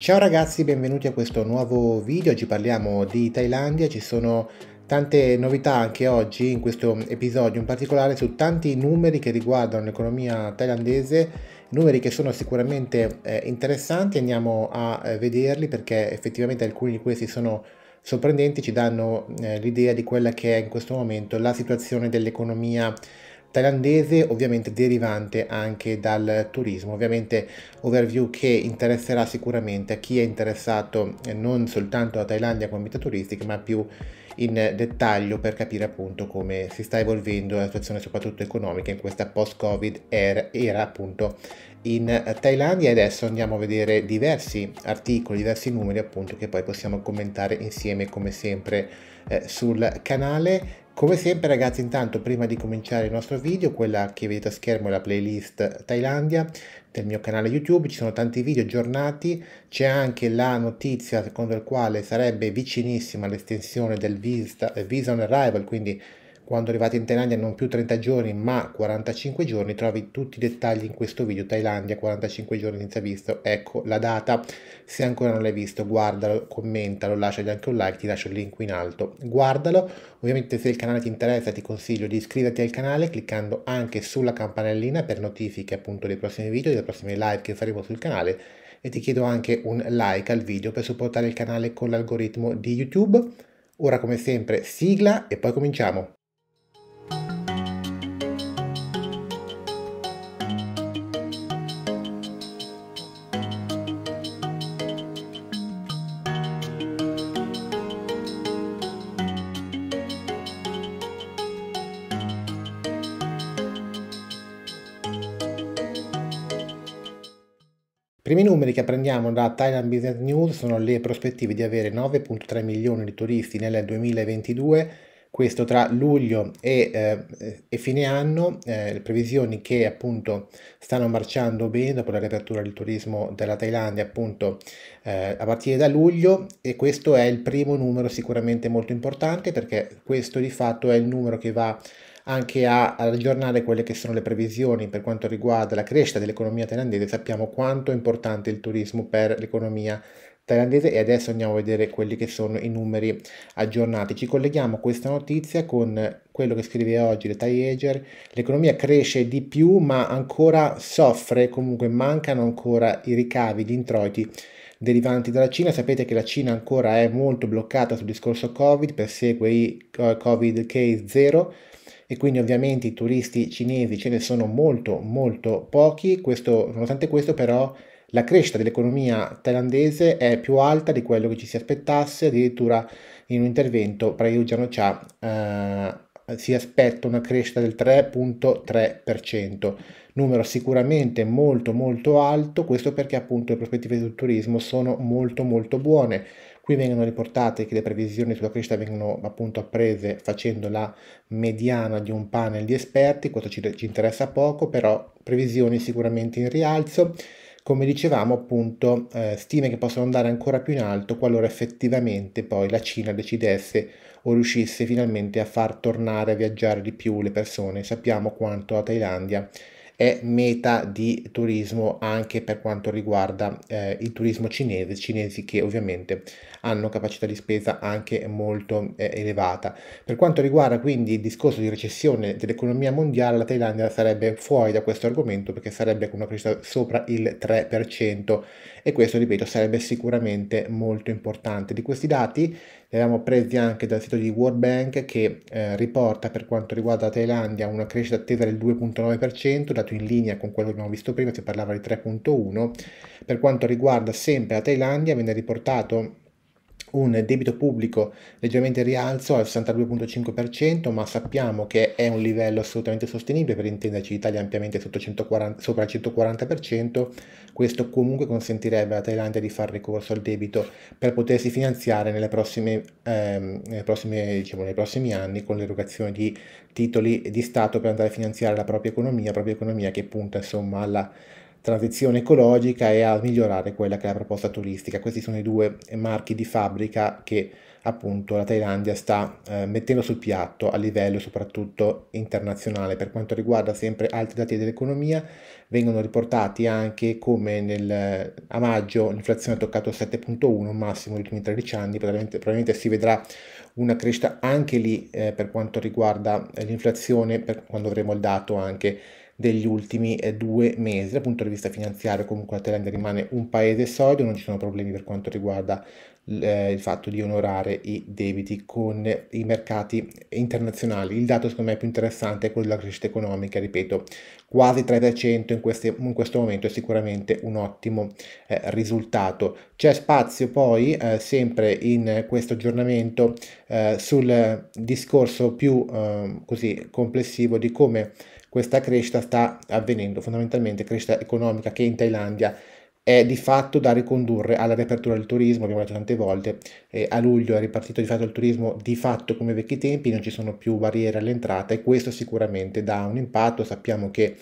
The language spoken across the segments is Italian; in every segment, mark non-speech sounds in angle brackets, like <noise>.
Ciao ragazzi, benvenuti a questo nuovo video. Oggi parliamo di Thailandia, ci sono tante novità anche oggi in questo episodio, in particolare su tanti numeri che riguardano l'economia thailandese, numeri che sono sicuramente eh, interessanti, andiamo a eh, vederli perché effettivamente alcuni di questi sono sorprendenti, ci danno eh, l'idea di quella che è in questo momento la situazione dell'economia thailandese thailandese, ovviamente derivante anche dal turismo, ovviamente overview che interesserà sicuramente a chi è interessato eh, non soltanto alla Thailandia come meta turistica, ma più in dettaglio per capire appunto come si sta evolvendo la situazione soprattutto economica in questa post-Covid era, era appunto in Thailandia e adesso andiamo a vedere diversi articoli, diversi numeri appunto che poi possiamo commentare insieme come sempre eh, sul canale come sempre ragazzi intanto prima di cominciare il nostro video, quella che vedete a schermo è la playlist Thailandia del mio canale YouTube, ci sono tanti video aggiornati, c'è anche la notizia secondo la quale sarebbe vicinissima l'estensione del visa, visa on arrival, quindi quando arrivati in Thailandia non più 30 giorni ma 45 giorni trovi tutti i dettagli in questo video Thailandia 45 giorni senza visto ecco la data se ancora non l'hai visto guardalo commentalo lasciagli anche un like ti lascio il link qui in alto guardalo ovviamente se il canale ti interessa ti consiglio di iscriverti al canale cliccando anche sulla campanellina per notifiche appunto dei prossimi video delle prossime live che faremo sul canale e ti chiedo anche un like al video per supportare il canale con l'algoritmo di YouTube. Ora come sempre sigla e poi cominciamo. primi numeri che apprendiamo da Thailand Business News sono le prospettive di avere 9.3 milioni di turisti nel 2022, questo tra luglio e, eh, e fine anno, eh, le previsioni che appunto stanno marciando bene dopo la riapertura del turismo della Thailandia appunto eh, a partire da luglio e questo è il primo numero sicuramente molto importante perché questo di fatto è il numero che va a anche a, a aggiornare quelle che sono le previsioni per quanto riguarda la crescita dell'economia thailandese. Sappiamo quanto è importante il turismo per l'economia thailandese e adesso andiamo a vedere quelli che sono i numeri aggiornati. Ci colleghiamo a questa notizia con quello che scrive oggi le Thai Ager. L'economia cresce di più ma ancora soffre, comunque mancano ancora i ricavi, gli introiti derivanti dalla Cina. Sapete che la Cina ancora è molto bloccata sul discorso Covid, persegue i eh, Covid case zero e quindi ovviamente i turisti cinesi ce ne sono molto molto pochi, questo, nonostante questo però la crescita dell'economia thailandese è più alta di quello che ci si aspettasse, addirittura in un intervento Prayut Janocha eh, si aspetta una crescita del 3.3%, numero sicuramente molto molto alto, questo perché appunto le prospettive del turismo sono molto molto buone. Qui vengono riportate che le previsioni sulla crescita vengono appunto apprese facendo la mediana di un panel di esperti, questo ci, ci interessa poco, però previsioni sicuramente in rialzo come dicevamo appunto eh, stime che possono andare ancora più in alto qualora effettivamente poi la Cina decidesse o riuscisse finalmente a far tornare a viaggiare di più le persone. Sappiamo quanto la Thailandia è meta di turismo anche per quanto riguarda eh, il turismo cinese, cinesi che ovviamente hanno capacità di spesa anche molto eh, elevata. Per quanto riguarda quindi il discorso di recessione dell'economia mondiale, la Thailandia sarebbe fuori da questo argomento perché sarebbe con una crescita sopra il 3% e questo, ripeto, sarebbe sicuramente molto importante. Di questi dati li abbiamo presi anche dal sito di World Bank che eh, riporta per quanto riguarda la Thailandia una crescita attesa del 2,9% da dato in linea con quello che abbiamo visto prima, si parlava di 3.1. Per quanto riguarda sempre la Thailandia, viene riportato un debito pubblico leggermente in rialzo al 62,5%, ma sappiamo che è un livello assolutamente sostenibile, per intenderci l'Italia ampiamente 140, sopra il 140%, questo comunque consentirebbe alla Thailandia di fare ricorso al debito per potersi finanziare prossime, ehm, nei, prossime, diciamo, nei prossimi anni con l'erogazione di titoli di Stato per andare a finanziare la propria economia, la propria economia che punta insomma alla transizione ecologica e a migliorare quella che è la proposta turistica. Questi sono i due marchi di fabbrica che appunto la Thailandia sta eh, mettendo sul piatto a livello soprattutto internazionale. Per quanto riguarda sempre altri dati dell'economia, vengono riportati anche come nel, a maggio l'inflazione ha toccato il 7.1, massimo negli ultimi 13 anni, probabilmente, probabilmente, si vedrà una crescita anche lì eh, per quanto riguarda eh, l'inflazione, per, quando avremo il dato anche degli ultimi eh, due mesi. Dal punto di vista finanziario comunque la Thailandia rimane un paese solido, non ci sono problemi per quanto riguarda eh, il fatto di onorare i debiti con i mercati internazionali. Il dato secondo me più interessante è quello della crescita economica, ripeto, quasi 3% in, queste, in questo momento è sicuramente un ottimo eh, risultato. C'è spazio poi eh, sempre in questo aggiornamento eh, sul discorso più ehm, così complessivo di come questa crescita sta avvenendo, fondamentalmente crescita economica che in Thailandia è di fatto da ricondurre alla riapertura del turismo, abbiamo detto tante volte, eh, a luglio è ripartito di fatto il turismo di fatto come vecchi tempi, non ci sono più barriere all'entrata e questo sicuramente dà un impatto, sappiamo che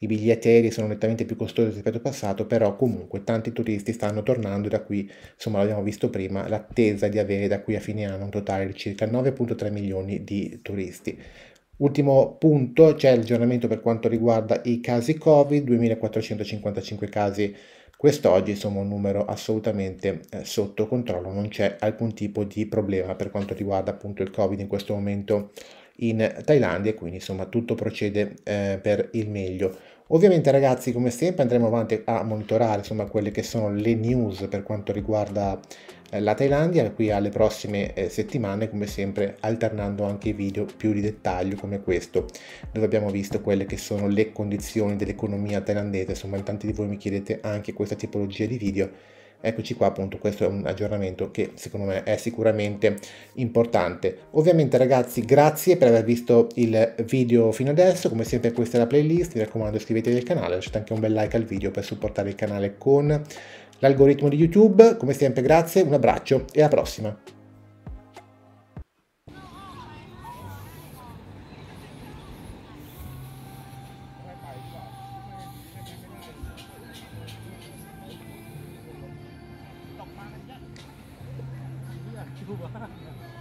i biglietti sono nettamente più costosi rispetto al passato, però comunque tanti turisti stanno tornando da qui, insomma l'abbiamo visto prima, l'attesa di avere da qui a fine anno un totale di circa 9.3 milioni di turisti. Ultimo punto, c'è il aggiornamento per quanto riguarda i casi Covid, 2455 casi quest'oggi, insomma un numero assolutamente eh, sotto controllo, non c'è alcun tipo di problema per quanto riguarda appunto il Covid in questo momento in Thailandia e quindi insomma tutto procede eh, per il meglio. Ovviamente ragazzi come sempre andremo avanti a monitorare insomma quelle che sono le news per quanto riguarda eh, la Thailandia qui alle prossime eh, settimane come sempre alternando anche video più di dettaglio come questo dove abbiamo visto quelle che sono le condizioni dell'economia thailandese insomma in tanti di voi mi chiedete anche questa tipologia di video eccoci qua appunto questo è un aggiornamento che secondo me è sicuramente importante ovviamente ragazzi grazie per aver visto il video fino adesso come sempre questa è la playlist mi raccomando iscrivetevi al canale lasciate anche un bel like al video per supportare il canale con l'algoritmo di YouTube. Come sempre grazie, un abbraccio e alla prossima. Cuba. <laughs>